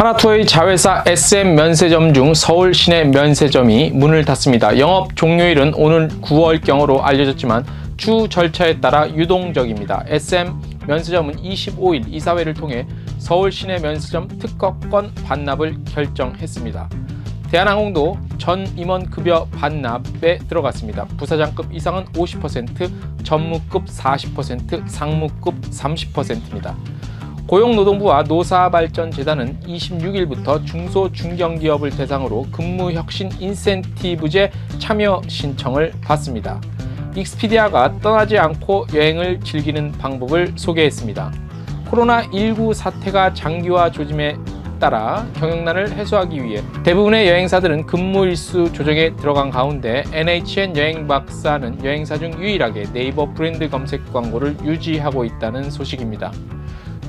하나투어의 자회사 SM 면세점 중 서울 시내 면세점이 문을 닫습니다. 영업 종료일은 오늘 9월경으로 알려졌지만 추 절차에 따라 유동적입니다. SM 면세점은 25일 이사회를 통해 서울 시내 면세점 특허권 반납을 결정했습니다. 대한항공도 전 임원 급여 반납에 들어갔습니다. 부사장급 이상은 50%, 전무급 40%, 상무급 30%입니다. 고용노동부와 노사발전재단은 26일부터 중소중견기업을 대상으로 근무혁신 인센티브제 참여 신청을 받습니다. 익스피디아가 떠나지 않고 여행을 즐기는 방법을 소개했습니다. 코로나19 사태가 장기화 조짐에 따라 경영난을 해소하기 위해 대부분의 여행사들은 근무 일수 조정에 들어간 가운데 NHN 여행 박사는 여행사 중 유일하게 네이버 브랜드 검색 광고를 유지하고 있다는 소식입니다.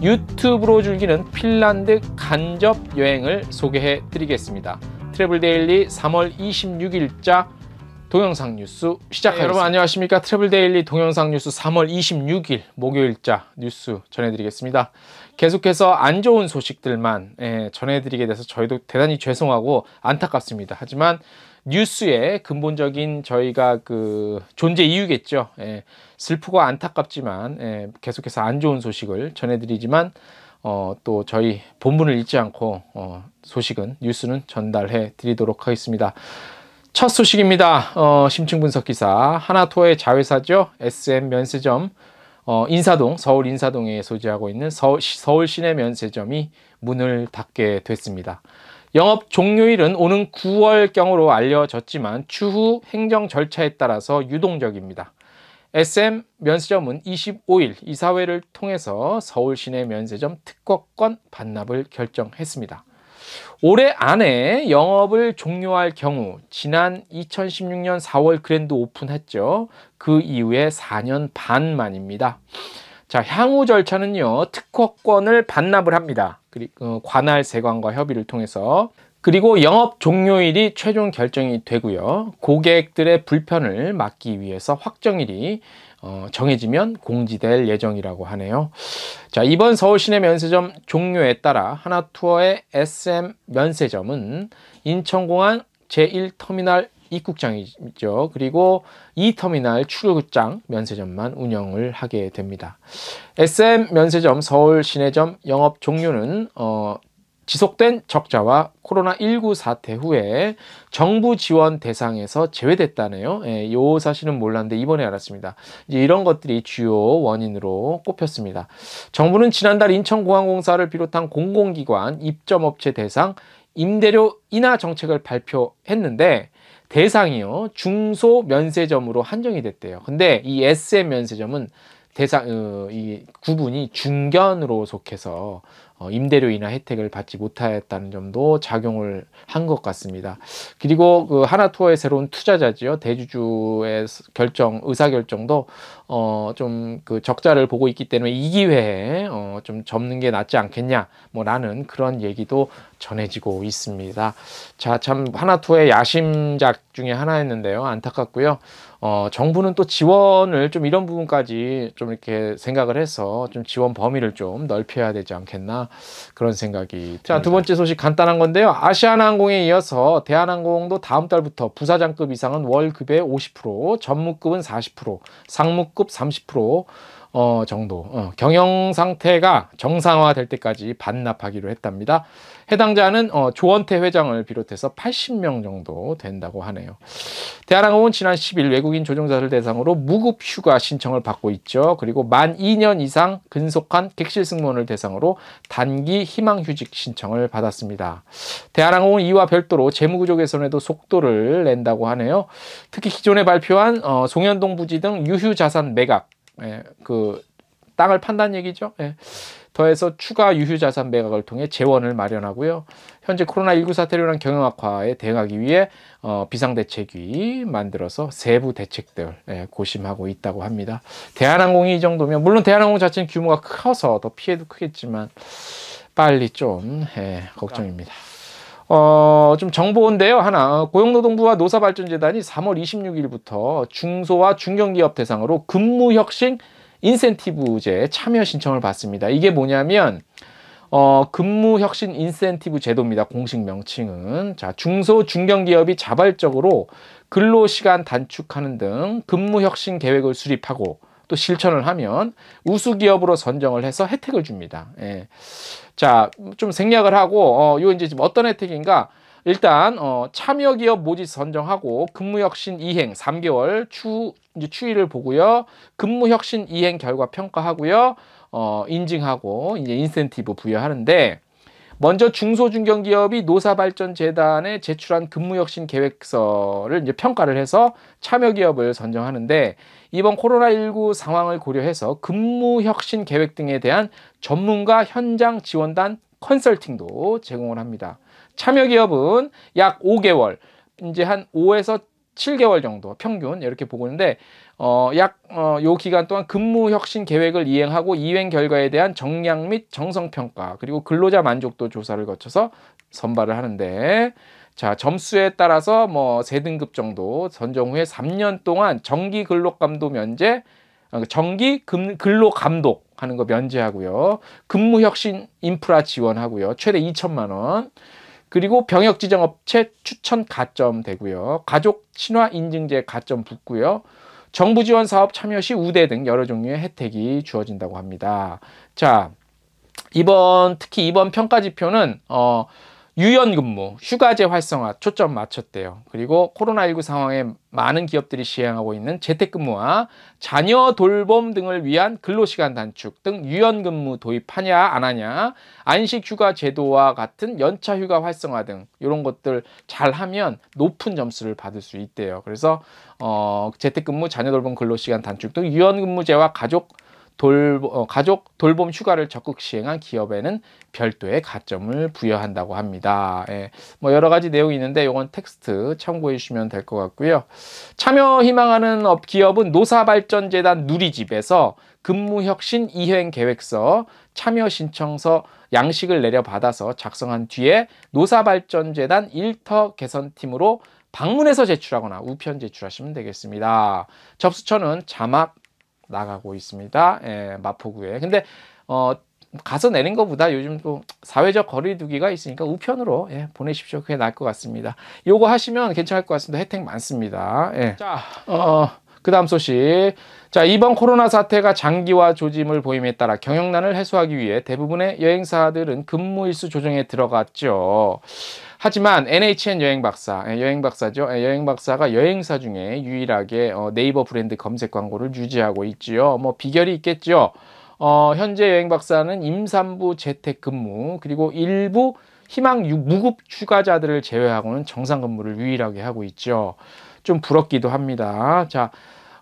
유튜브로 즐기는 핀란드 간접 여행을 소개해 드리겠습니다. 트래블 데일리 3월 26일자 동영상 뉴스 시작하니다 네, 여러분 안녕하십니까? 트래블 데일리 동영상 뉴스 3월 26일 목요일자 뉴스 전해드리겠습니다. 계속해서 안 좋은 소식들만 예, 전해드리게 돼서 저희도 대단히 죄송하고 안타깝습니다. 하지만 뉴스의 근본적인 저희가 그 존재 이유겠죠. 예, 슬프고 안타깝지만 예, 계속해서 안 좋은 소식을 전해드리지만 어, 또 저희 본문을 잊지 않고 어, 소식은 뉴스는 전달해 드리도록 하겠습니다. 첫 소식입니다. 어, 심층 분석 기사 하나토의 자회사죠. SM 면세점 어, 인사동 서울 인사동에 소재하고 있는 서, 서울 시내 면세점이 문을 닫게 됐습니다. 영업 종료일은 오는 9월경으로 알려졌지만 추후 행정 절차에 따라서 유동적입니다. SM 면세점은 25일 이사회를 통해서 서울 시내 면세점 특허권 반납을 결정했습니다. 올해 안에 영업을 종료할 경우 지난 2016년 4월 그랜드 오픈했죠. 그 이후에 4년 반 만입니다. 자, 향후 절차는요. 특허권을 반납을 합니다. 그리고 어, 관할 세관과 협의를 통해서 그리고 영업 종료일이 최종 결정이 되고요. 고객들의 불편을 막기 위해서 확정일이 어, 정해지면 공지될 예정이라고 하네요. 자, 이번 서울시내 면세점 종료에 따라 하나투어의 SM 면세점은 인천공항 제1터미널 입국장이죠. 그리고 이 터미널 출국장 면세점만 운영을 하게 됩니다. SM 면세점 서울 시내점 영업 종료는 어, 지속된 적자와 코로나19 사태 후에 정부 지원 대상에서 제외됐다네요. 예, 요 사실은 몰랐는데 이번에 알았습니다. 이제 이런 것들이 주요 원인으로 꼽혔습니다. 정부는 지난달 인천공항공사를 비롯한 공공기관, 입점업체 대상 임대료 인하 정책을 발표했는데 대상이요 중소 면세점으로 한정이 됐대요. 근데 이 SM 면세점은 대상 어, 이 구분이 중견으로 속해서 어, 임대료 인하 혜택을 받지 못하였다는 점도 작용을 한 것 같습니다. 그리고 그 하나투어의 새로운 투자자지요 대주주의 결정 의사 결정도 어 좀 그 적자를 보고 있기 때문에 이 기회에 어좀 접는 게 낫지 않겠냐 뭐라는 그런 얘기도 전해지고 있습니다. 자 참 하나투어의 야심작 중에 하나였는데요 안타깝고요. 어, 정부는 또 지원을 좀 이런 부분까지 좀 이렇게 생각을 해서 좀 지원 범위를 좀 넓혀야 되지 않겠나 그런 생각이 자, 두 번째 소식 간단한 건데요. 아시아나항공에 이어서 대한항공도 다음 달부터 부사장급 이상은 월 급의 50%, 전무급은 40%, 상무급 30%, 어, 정도 어, 경영 상태가 정상화될 때까지 반납하기로 했답니다. 해당자는 어, 조원태 회장을 비롯해서 80명 정도 된다고 하네요. 대한항공은 지난 10일 외국인 조종자를 대상으로 무급 휴가 신청을 받고 있죠. 그리고 만 2년 이상 근속한 객실 승무원을 대상으로 단기 희망휴직 신청을 받았습니다. 대한항공은 이와 별도로 재무구조 개선에도 속도를 낸다고 하네요. 특히 기존에 발표한 어, 송현동 부지 등 유휴자산 매각 예, 그 땅을 판다는 얘기죠. 예. 더해서 추가 유휴자산 매각을 통해 재원을 마련하고요. 현재 코로나19 사태로 인 경영 악화에 대응하기 위해 어, 비상대책위 만들어서 세부 대책들 예, 고심하고 있다고 합니다. 대한항공이 이 정도면 물론 대한항공 자체는 규모가 커서 더 피해도 크겠지만 빨리 좀 예, 걱정입니다. 어, 좀 정보인데요. 하나. 고용노동부와 노사발전재단이 3월 26일부터 중소와 중견기업 대상으로 근무혁신 인센티브제 참여 신청을 받습니다. 이게 뭐냐면, 어, 근무혁신 인센티브 제도입니다. 공식 명칭은. 자, 중소, 중견기업이 자발적으로 근로시간 단축하는 등 근무혁신 계획을 수립하고 또 실천을 하면 우수 기업으로 선정을 해서 혜택을 줍니다. 예. 자, 좀 생략을 하고 어, 요 이제 지금 어떤 혜택인가? 일단 어, 참여 기업 모집 선정하고 근무 혁신 이행 3개월 추 이제 추이를 보고요. 근무 혁신 이행 결과 평가하고요. 어, 인증하고 이제 인센티브 부여하는데 먼저 중소중견기업이 노사발전재단에 제출한 근무혁신 계획서를 평가를 해서 참여기업을 선정하는데 이번 코로나19 상황을 고려해서 근무혁신 계획 등에 대한 전문가 현장 지원단 컨설팅도 제공을 합니다. 참여기업은 약 5개월, 이제 한 5에서 7개월 정도 평균 이렇게 보는데 고있 어, 약요 어 어, 기간 동안 근무 혁신 계획을 이행하고 이행 결과에 대한 정량 및 정성 평가 그리고 근로자 만족도 조사를 거쳐서 선발을 하는데 자 점수에 따라서 뭐 세등급 정도 선정 후에 3년 동안 정기 근로 감도 면제 어, 정기 근로 감독 하는 거 면제하고요 근무 혁신 인프라 지원하고요 최대 2천만 원 그리고 병역 지정 업체 추천 가점 되고요. 가족 친화 인증제 가점 붙고요. 정부 지원 사업 참여 시 우대 등 여러 종류의 혜택이 주어진다고 합니다. 자, 이번 특히 이번 평가 지표는 어 유연근무, 휴가제 활성화 초점 맞췄대요. 그리고 코로나19 상황에 많은 기업들이 시행하고 있는 재택근무와 자녀 돌봄 등을 위한 근로시간 단축 등 유연근무 도입하냐 안 하냐, 안식휴가 제도와 같은 연차휴가 활성화 등 이런 것들 잘하면 높은 점수를 받을 수 있대요. 그래서 어, 재택근무, 자녀 돌봄 근로시간 단축 등 유연근무제와 가족 돌, 어, 가족 돌봄 휴가를 적극 시행한 기업에는 별도의 가점을 부여한다고 합니다. 예, 뭐 여러 가지 내용이 있는데 이건 텍스트 참고해 주시면 될 것 같고요. 참여 희망하는 업 기업은 노사발전재단 누리집에서 근무혁신 이행 계획서, 참여 신청서 양식을 내려받아서 작성한 뒤에 노사발전재단 일터 개선팀으로 방문해서 제출하거나 우편 제출하시면 되겠습니다. 접수처는 자막 나가고 있습니다. 예, 마포구에. 근데 어, 가서 내린 것보다 요즘 또 사회적 거리두기가 있으니까 우편으로 예, 보내십시오. 그게 나을 것 같습니다. 요거 하시면 괜찮을 것 같습니다. 혜택 많습니다. 예. 자, 어, 그 다음 소식. 자, 이번 코로나 사태가 장기화 조짐을 보임에 따라 경영난을 해소하기 위해 대부분의 여행사들은 근무 일수 조정에 들어갔죠. 하지만 NHN 여행 박사, 예, 여행 박사죠. 예, 여행 박사가 여행사 중에 유일하게 어, 네이버 브랜드 검색 광고를 유지하고 있지요. 뭐 비결이 있겠죠. 어, 현재 여행 박사는 임산부 재택 근무 그리고 일부 희망 무급 휴가자들을 제외하고는 정상 근무를 유일하게 하고 있죠. 좀 부럽기도 합니다. 자,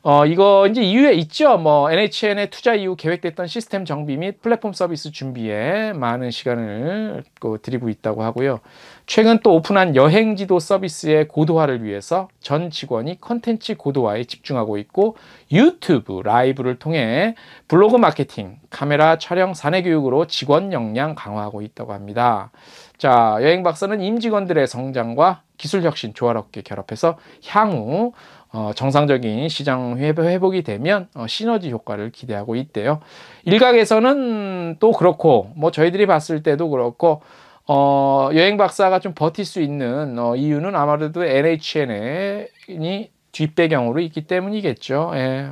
어, 이거 이제 이유에 있죠. 뭐 NHN의 투자 이후 계획됐던 시스템 정비 및 플랫폼 서비스 준비에 많은 시간을 그, 드리고 있다고 하고요. 최근 또 오픈한 여행지도 서비스의 고도화를 위해서 전 직원이 컨텐츠 고도화에 집중하고 있고 유튜브 라이브를 통해 블로그 마케팅, 카메라 촬영, 사내 교육으로 직원 역량 강화하고 있다고 합니다. 자, 여행 박사는 임직원들의 성장과 기술 혁신 조화롭게 결합해서 향후 어, 정상적인 시장 회복이 되면 어, 시너지 효과를 기대하고 있대요. 일각에서는 또 그렇고 뭐 저희들이 봤을 때도 그렇고 어, 여행 박사가 좀 버틸 수 있는 어, 이유는 아무래도 NHN이 뒷배경으로 있기 때문이겠죠. 예.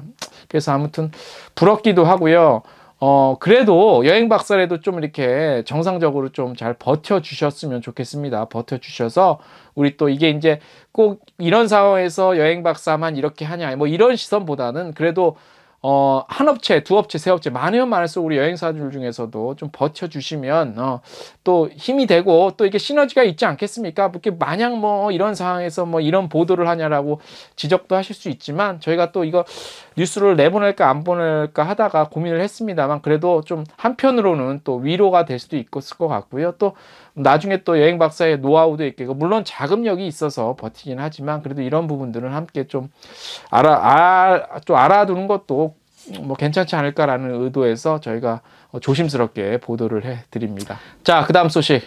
그래서 아무튼 부럽기도 하고요. 어, 그래도 여행 박사라도 좀 이렇게 정상적으로 좀 잘 버텨주셨으면 좋겠습니다. 버텨주셔서 우리 또 이게 이제 꼭 이런 상황에서 여행 박사만 이렇게 하냐, 뭐 이런 시선보다는 그래도 어, 한 업체, 두 업체, 세 업체 많으면 많을수록 우리 여행사들 중에서도 좀 버텨주시면 어, 또 힘이 되고 또 이게 시너지가 있지 않겠습니까? 그렇게 마냥 뭐 이런 상황에서 뭐 이런 보도를 하냐라고 지적도 하실 수 있지만 저희가 또 이거 뉴스를 내보낼까 안 보낼까 하다가 고민을 했습니다만 그래도 좀 한편으로는 또 위로가 될 수도 있을 것 같고요. 또 나중에 또 여행 박사의 노하우도 있겠고 그 물론 자금력이 있어서 버티긴 하지만 그래도 이런 부분들은 함께 좀 알아 아, 좀 알아두는 것도 뭐 괜찮지 않을까라는 의도에서 저희가 조심스럽게 보도를 해 드립니다. 자, 그다음 소식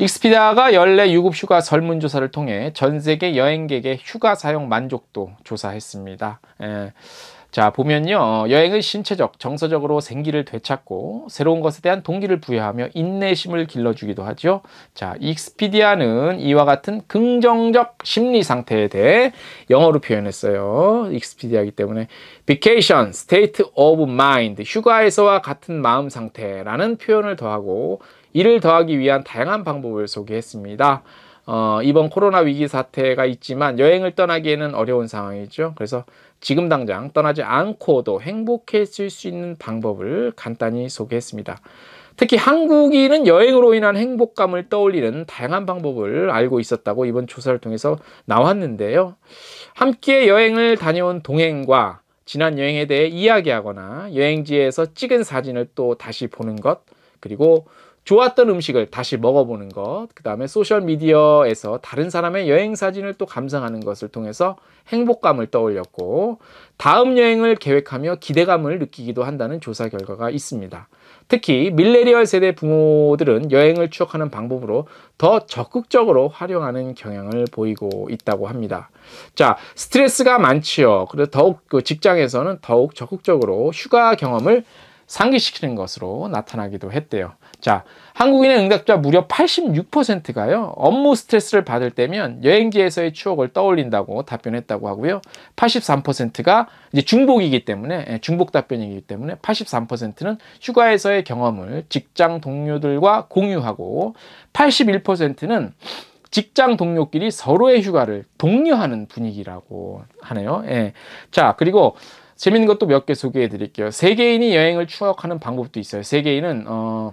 익스피디아가 연례 유급 휴가 설문조사를 통해 전 세계 여행객의 휴가 사용 만족도 조사했습니다. 예. 자 보면요 여행은 신체적 정서적으로 생기를 되찾고 새로운 것에 대한 동기를 부여하며 인내심을 길러주기도 하죠 자 익스피디아는 이와 같은 긍정적 심리 상태에 대해 영어로 표현했어요 익스피디아이기 때문에 vacation state of mind 휴가에서와 같은 마음 상태라는 표현을 더하고 이를 더하기 위한 다양한 방법을 소개했습니다. 어, 이번 코로나 위기 사태가 있지만 여행을 떠나기에는 어려운 상황이죠. 그래서 지금 당장 떠나지 않고도 행복해질 수 있는 방법을 간단히 소개했습니다. 특히 한국인은 여행으로 인한 행복감을 떠올리는 다양한 방법을 알고 있었다고 이번 조사를 통해서 나왔는데요. 함께 여행을 다녀온 동행과 지난 여행에 대해 이야기하거나 여행지에서 찍은 사진을 또 다시 보는 것, 그리고 좋았던 음식을 다시 먹어보는 것, 그 다음에 소셜미디어에서 다른 사람의 여행 사진을 또 감상하는 것을 통해서 행복감을 떠올렸고, 다음 여행을 계획하며 기대감을 느끼기도 한다는 조사 결과가 있습니다. 특히 밀레리얼 세대 부모들은 여행을 추억하는 방법으로 더 적극적으로 활용하는 경향을 보이고 있다고 합니다. 자, 스트레스가 많지요. 그래서 더욱 그 직장에서는 더욱 적극적으로 휴가 경험을 상기시키는 것으로 나타나기도 했대요. 자, 한국인의 응답자 무려 86%가요. 업무 스트레스를 받을 때면 여행지에서의 추억을 떠올린다고 답변했다고 하고요. 83%가 이제 중복이기 때문에 예, 중복 답변이기 때문에 83%는 휴가에서의 경험을 직장 동료들과 공유하고 81%는 직장 동료끼리 서로의 휴가를 독려하는 분위기라고 하네요. 예. 자, 그리고 재밌는 것도 몇 개 소개해 드릴게요. 세계인이 여행을 추억하는 방법도 있어요. 세계인은 어,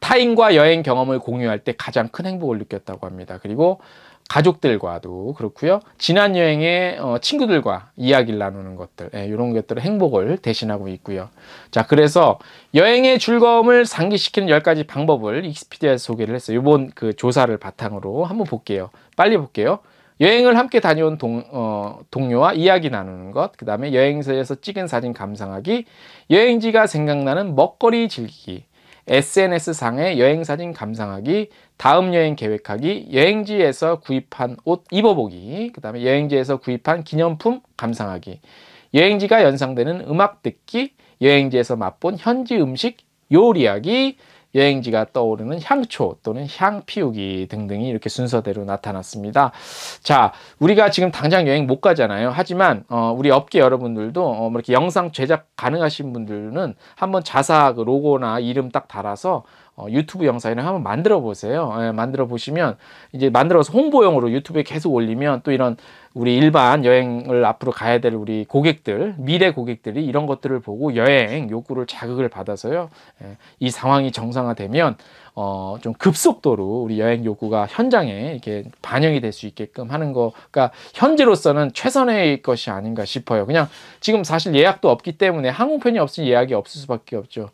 타인과 여행 경험을 공유할 때 가장 큰 행복을 느꼈다고 합니다. 그리고 가족들과도 그렇고요. 지난 여행에 어, 친구들과 이야기를 나누는 것들, 예, 이런 것들은 행복을 대신하고 있고요. 자, 그래서 여행의 즐거움을 상기시키는 10가지 방법을 익스피디아에서 소개를 했어요. 이번 그 조사를 바탕으로 한번 볼게요. 빨리 볼게요. 여행을 함께 다녀온 동, 어, 동료와 이야기 나누는 것, 그 다음에 여행사에서 찍은 사진 감상하기, 여행지가 생각나는 먹거리 즐기기, SNS상의 여행사진 감상하기, 다음 여행 계획하기, 여행지에서 구입한 옷 입어보기, 그 다음에 여행지에서 구입한 기념품 감상하기, 여행지가 연상되는 음악 듣기, 여행지에서 맛본 현지 음식 요리하기, 여행지가 떠오르는 향초 또는 향 피우기 등등이 이렇게 순서대로 나타났습니다. 자, 우리가 지금 당장 여행 못 가잖아요. 하지만 어, 우리 업계 여러분들도 어, 뭐 이렇게 영상 제작 가능하신 분들은 한번 자사 그 로고나 이름 딱 달아서 어, 유튜브 영상을 한번 만들어 보세요. 예, 만들어 보시면 이제 만들어서 홍보용으로 유튜브에 계속 올리면 또 이런 우리 일반 여행을 앞으로 가야 될 우리 고객들, 미래 고객들이 이런 것들을 보고 여행 욕구를 자극을 받아서요. 예, 이 상황이 정상화되면 어, 좀 급속도로 우리 여행 욕구가 현장에 이렇게 반영이 될 수 있게끔 하는 거가 현재로서는 최선의 것이 아닌가 싶어요. 그냥 지금 사실 예약도 없기 때문에 항공편이 없으니 예약이 없을 수밖에 없죠.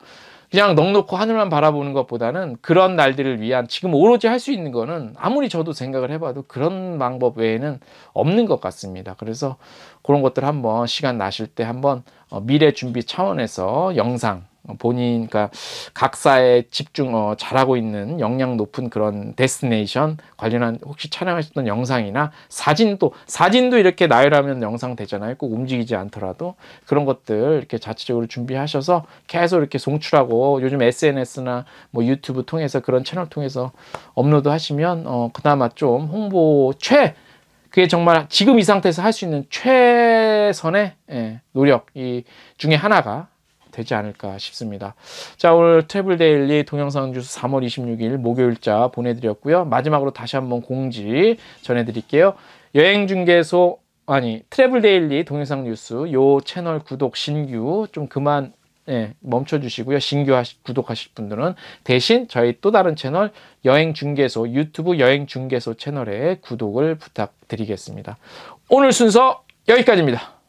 그냥 넉넉히 하늘만 바라보는 것보다는 그런 날들을 위한 지금 오로지 할 수 있는 거는 아무리 저도 생각을 해봐도 그런 방법 외에는 없는 것 같습니다. 그래서 그런 것들 한번 시간 나실 때 한번 어, 미래 준비 차원에서 영상 어, 본인 그러니까 각사에 집중 어, 잘하고 있는 역량 높은 그런 데스티네이션 관련한 혹시 촬영하셨던 영상이나 사진도 사진도 이렇게 나열하면 영상 되잖아요. 꼭 움직이지 않더라도 그런 것들 이렇게 자체적으로 준비하셔서 계속 이렇게 송출하고 요즘 SNS나 뭐 유튜브 통해서 그런 채널 통해서 업로드 하시면 어, 그나마 좀 홍보 최 그게 정말 지금 이 상태에서 할 수 있는 최선의 예, 노력 이 중에 하나가 되지 않을까 싶습니다. 자 오늘 트래블 데일리 동영상 주스 3월 26일 목요일자 보내드렸고요. 마지막으로 다시 한번 공지 전해드릴게요. 여행중개소 아니 트래블 데일리 동영상 뉴스 요 채널 구독 신규 좀 그만 예, 멈춰 주시고요. 신규 하시, 구독하실 분들은 대신 저희 또 다른 채널 여행 중개소 유튜브 여행 중개소 채널에 구독을 부탁드리겠습니다. 오늘 순서 여기까지입니다.